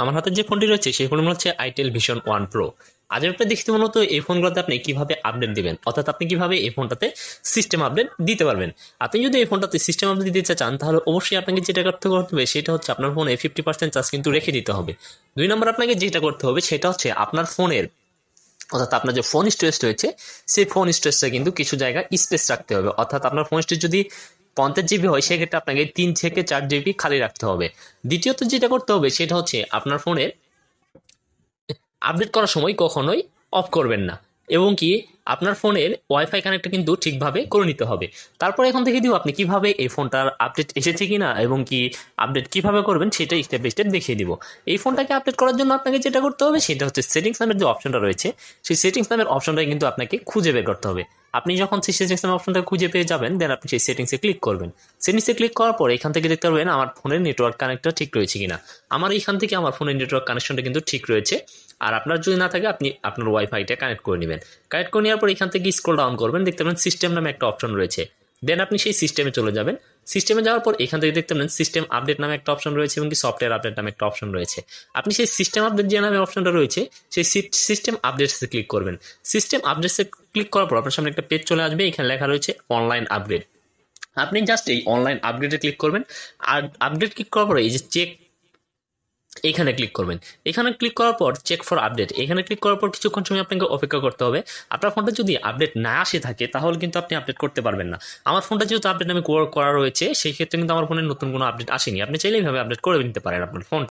আমার হাতে যে ফোনটি রয়েছে সেই ফোন হচ্ছে আইটেল ভিশন ওয়ান প্রো আজ আপনি দেখতে মূলত এই ফোনগুলোতে আপনি কিভাবে আপডেট দেবেন অর্থাৎ আপনি কিভাবে এই ফোনটাতে সিস্টেম আপডেট দিতে পারবেন আপনি যদি এই ফোনটাতে সিস্টেম আপডেট দিতে চান তাহলে অবশ্যই আপনাকে যেটা করতে হবে সেটা হচ্ছে আপনার ফোনে ফিফটি পার্সেন্ট চার্জ কিন্তু রেখে দিতে হবে দুই নম্বর আপনাকে যেটা করতে হবে সেটা হচ্ছে আপনার ফোনের অর্থাৎ আপনার যে ফোন স্টোরেজ রয়েছে সেই ফোন স্টোরেজটা কিন্তু কিছু জায়গায় স্পেস রাখতে হবে অর্থাৎ আপনার ফোন স্টোরেজ যদি পঞ্চাশ জিবি হয় সেক্ষেত্রে আপনাকে তিন থেকে চার জিবি খালি রাখতে হবে দ্বিতীয়ত যেটা করতে হবে সেটা হচ্ছে আপনার ফোনের আপডেট করার সময় কখনোই অফ করবেন না এবং কি আপনার ফোনের ওয়াইফাই কানেক্টটা কিন্তু ঠিকভাবে করে নিতে হবে তারপর এখন থেকে দিব আপনি কিভাবে এই ফোনটার আপডেট এসেছে কি না এবং কি আপডেট কিভাবে করবেন সেটা স্টেপ বাই স্টেপ দেখিয়ে দিব এই ফোনটাকে আপডেট করার জন্য আপনাকে যেটা করতে হবে সেটা হচ্ছে সেটিংস নামের যে অপশনটা রয়েছে সেই সেটিংস নামের অপশনটা কিন্তু আপনাকে খুঁজে বের করতে হবে আপনি যখন সেই সেটিংস নামের অপশনটা খুঁজে পেয়ে যাবেন দেন আপনি সেই সেটিংসে ক্লিক করবেন সেটিংসে ক্লিক করার পর এখান থেকে দেখতে পারবেন আমার ফোনের নেটওয়ার্ক কানেক্টটা ঠিক রয়েছে কিনা আমার এখান থেকে আমার ফোনের নেটওয়ার্ক কানেকশনটা কিন্তু ঠিক রয়েছে আর আপনার যদি না থাকে আপনি আপনার ওয়াইফাইটা কানেক্ট করে নেবেন কানেক্ট করে নেওয়ার করার পর এখান থেকে স্ক্রোল ডাউন করবেন দেখতে পাবেন সিস্টেম নামে একটা অপশন রয়েছে দেন আপনি সেই সিস্টেমে চলে যাবেন সিস্টেমে যাওয়ার পর এখান থেকে দেখতে পাবেন সিস্টেম আপডেট নামে একটা অপশন রয়েছে এবং কি সফটওয়্যার আপডেট নামে একটা অপশন রয়েছে আপনি সেই সিস্টেম আপডেট যে নামে অপশনটা রয়েছে সেই সিস্টেম আপডেটসে ক্লিক করবেন সিস্টেম আপডেটসে ক্লিক করার পর আপনার সামনে একটা পেজ চলে আসবে এখানে লেখা রয়েছে অনলাইন আপডেট আপনি জাস্ট এই অনলাইন আপডেটে ক্লিক করবেন আর আপডেট ক্লিক করার পরে এই যে চেক এখানে ক্লিক করবেন এখানে ক্লিক করার পর চেক ফর আপডেট এখানে ক্লিক করার পর কিছুক্ষণ সময় আপনাকে অপেক্ষা করতে হবে আপনার ফোনটা যদি আপডেট না আসে থাকে তাহলে কিন্তু আপনি আপডেট করতে পারবেন না আমার ফোনটা যেহেতু আপডেট আমি করা রয়েছে সেই ক্ষেত্রে কিন্তু আমার ফোনে নতুন কোনো আপডেট আসেনি আপনি চাইলে এইভাবে আপডেট করে নিতে পারেন আপনার ফোন